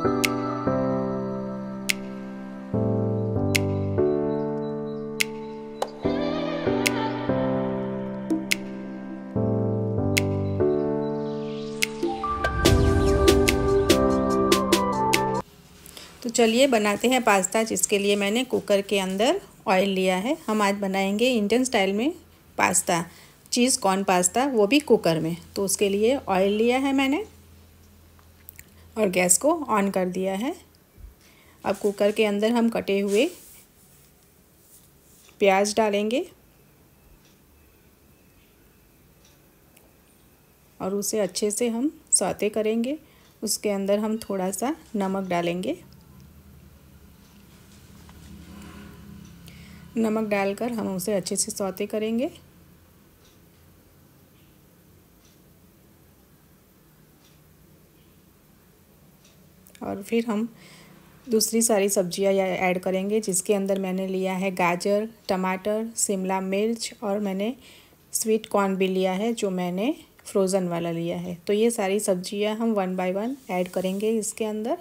तो चलिए बनाते हैं पास्ता जिसके लिए मैंने कुकर के अंदर ऑयल लिया है हम आज बनाएंगे इंडियन स्टाइल में पास्ता चीज़ कॉर्न पास्ता वो भी कुकर में तो उसके लिए ऑयल लिया है मैंने और गैस को ऑन कर दिया है अब कुकर के अंदर हम कटे हुए प्याज डालेंगे और उसे अच्छे से हम सौते करेंगे उसके अंदर हम थोड़ा सा नमक डालेंगे नमक डालकर हम उसे अच्छे से सौते करेंगे और फिर हम दूसरी सारी सब्जियां ऐड करेंगे जिसके अंदर मैंने लिया है गाजर टमाटर शिमला मिर्च और मैंने स्वीट कॉर्न भी लिया है जो मैंने फ्रोज़न वाला लिया है तो ये सारी सब्जियां हम वन बाय वन ऐड करेंगे इसके अंदर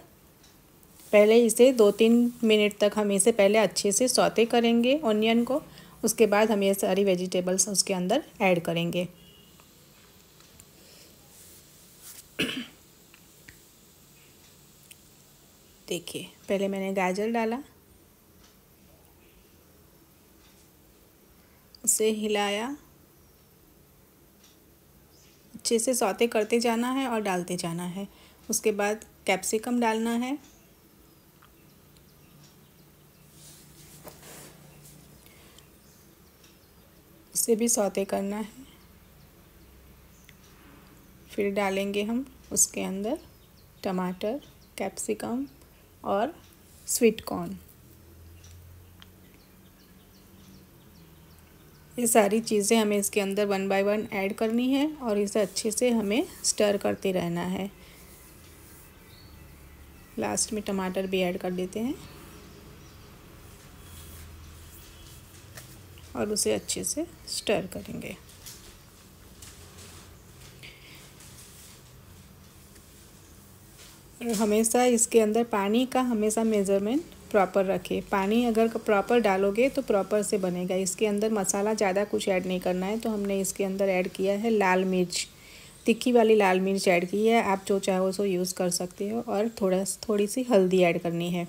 पहले इसे दो तीन मिनट तक हम इसे पहले अच्छे से सौते करेंगे ऑनियन को उसके बाद हम ये सारी वेजिटेबल्स उसके अंदर ऐड करेंगे देखिए पहले मैंने गाजर डाला उसे हिलाया अच्छे से सौते करते जाना है और डालते जाना है उसके बाद कैप्सिकम डालना है उसे भी सौते करना है फिर डालेंगे हम उसके अंदर टमाटर कैप्सिकम और स्वीट कॉर्न ये सारी चीज़ें हमें इसके अंदर वन बाय वन ऐड करनी है और इसे अच्छे से हमें स्टर करते रहना है लास्ट में टमाटर भी ऐड कर देते हैं और उसे अच्छे से स्टर करेंगे और हमेशा इसके अंदर पानी का हमेशा मेजरमेंट प्रॉपर रखे पानी अगर प्रॉपर डालोगे तो प्रॉपर से बनेगा इसके अंदर मसाला ज़्यादा कुछ ऐड नहीं करना है तो हमने इसके अंदर ऐड किया है लाल मिर्च तिक्की वाली लाल मिर्च ऐड की है आप जो चाहो सो यूज़ कर सकते हो और थोड़ा थोड़ी सी हल्दी ऐड करनी है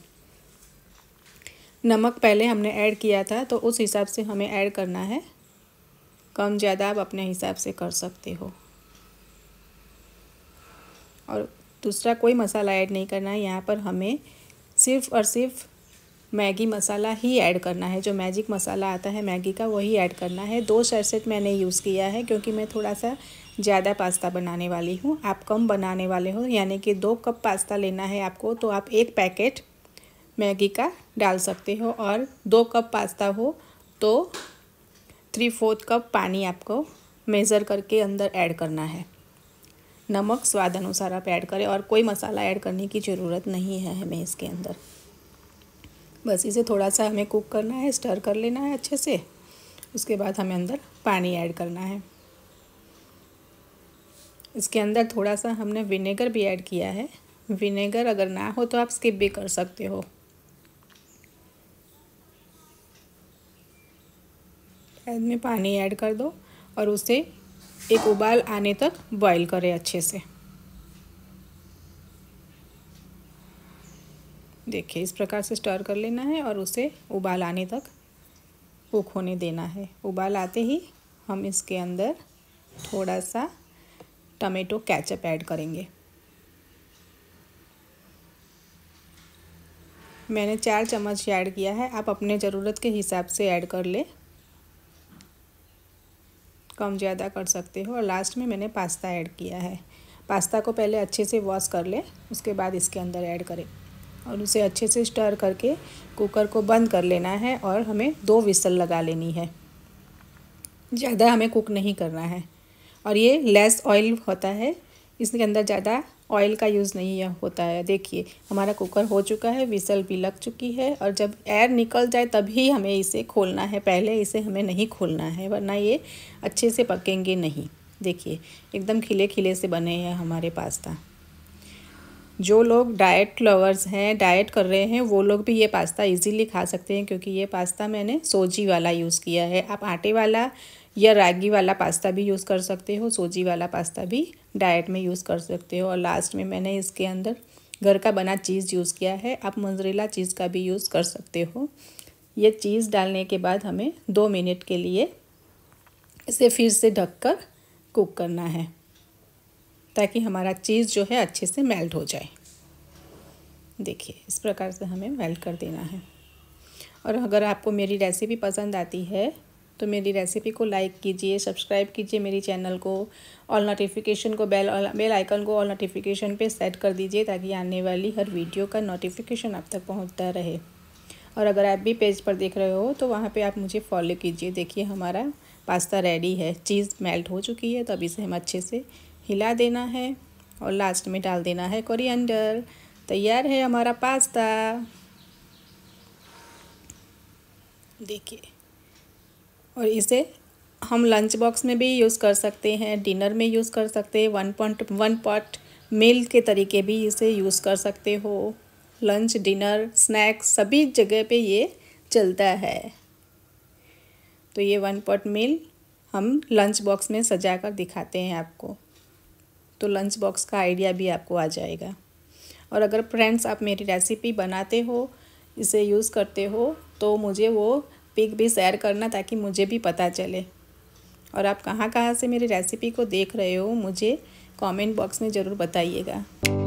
नमक पहले हमने ऐड किया था तो उस हिसाब से हमें ऐड करना है कम ज़्यादा आप अपने हिसाब से कर सकते हो और दूसरा कोई मसाला ऐड नहीं करना है यहाँ पर हमें सिर्फ और सिर्फ मैगी मसाला ही ऐड करना है जो मैजिक मसाला आता है मैगी का वही ऐड करना है दो सरसेट मैंने यूज़ किया है क्योंकि मैं थोड़ा सा ज़्यादा पास्ता बनाने वाली हूँ आप कम बनाने वाले हो यानी कि दो कप पास्ता लेना है आपको तो आप एक पैकेट मैगी का डाल सकते हो और दो कप पास्ता हो तो थ्री फोर्थ कप पानी आपको मेज़र करके अंदर ऐड करना है नमक स्वाद अनुसार आप ऐड करें और कोई मसाला ऐड करने की ज़रूरत नहीं है हमें इसके अंदर बस इसे थोड़ा सा हमें कुक करना है स्टर कर लेना है अच्छे से उसके बाद हमें अंदर पानी ऐड करना है इसके अंदर थोड़ा सा हमने विनेगर भी ऐड किया है विनेगर अगर ना हो तो आप स्किप भी कर सकते हो में पानी ऐड कर दो और उसे एक उबाल आने तक बॉईल करें अच्छे से देखिए इस प्रकार से स्टर कर लेना है और उसे उबाल आने तक कुक होने देना है उबाल आते ही हम इसके अंदर थोड़ा सा टमेटो कैचअप ऐड करेंगे मैंने चार चम्मच ऐड किया है आप अपने ज़रूरत के हिसाब से ऐड कर ले कम ज़्यादा कर सकते हो और लास्ट में मैंने पास्ता ऐड किया है पास्ता को पहले अच्छे से वॉश कर लें उसके बाद इसके अंदर ऐड करें और उसे अच्छे से स्टर करके कुकर को बंद कर लेना है और हमें दो विसल लगा लेनी है ज़्यादा हमें कुक नहीं करना है और ये लेस ऑयल होता है इसके अंदर ज़्यादा ऑयल का यूज़ नहीं होता है देखिए हमारा कुकर हो चुका है विसल भी लग चुकी है और जब एयर निकल जाए तभी हमें इसे खोलना है पहले इसे हमें नहीं खोलना है वरना ये अच्छे से पकेंगे नहीं देखिए एकदम खिले खिले से बने हैं हमारे पास्ता जो लोग डाइट लवर्स हैं डाइट कर रहे हैं वो लोग भी ये पास्ता इजीली खा सकते हैं क्योंकि ये पास्ता मैंने सोजी वाला यूज़ किया है आप आटे वाला या रागी वाला पास्ता भी यूज़ कर सकते हो सूजी वाला पास्ता भी डाइट में यूज़ कर सकते हो और लास्ट में मैंने इसके अंदर घर का बना चीज़ यूज़ किया है आप मंजरेला चीज़ का भी यूज़ कर सकते हो यह चीज़ डालने के बाद हमें दो मिनट के लिए इसे फिर से ढककर कुक करना है ताकि हमारा चीज़ जो है अच्छे से मेल्ट हो जाए देखिए इस प्रकार से हमें मेल्ट कर देना है और अगर आपको मेरी रेसिपी पसंद आती है तो मेरी रेसिपी को लाइक कीजिए सब्सक्राइब कीजिए मेरी चैनल को ऑल नोटिफिकेशन को बेल बेल आइकन को ऑल नोटिफिकेशन पे सेट कर दीजिए ताकि आने वाली हर वीडियो का नोटिफिकेशन आप तक पहुंचता रहे और अगर आप भी पेज पर देख रहे हो तो वहाँ पे आप मुझे फॉलो कीजिए देखिए हमारा पास्ता रेडी है चीज़ मेल्ट हो चुकी है तो अभी इसे हम अच्छे से हिला देना है और लास्ट में डाल देना है कोरियंडर तैयार है हमारा पास्ता देखिए और इसे हम लंच बॉक्स में भी यूज़ कर सकते हैं डिनर में यूज़ कर सकते हैं one point one pot meal के तरीके भी इसे यूज़ कर सकते हो लंच डिनर स्नैक्स सभी जगह पे ये चलता है तो ये वन पॉट मील हम लंच बॉक्स में सजा कर दिखाते हैं आपको तो लंच बॉक्स का आइडिया भी आपको आ जाएगा और अगर फ्रेंड्स आप मेरी रेसिपी बनाते हो इसे यूज़ करते हो तो मुझे वो पिक भी शेयर करना ताकि मुझे भी पता चले और आप कहाँ कहाँ से मेरी रेसिपी को देख रहे हो मुझे कमेंट बॉक्स में ज़रूर बताइएगा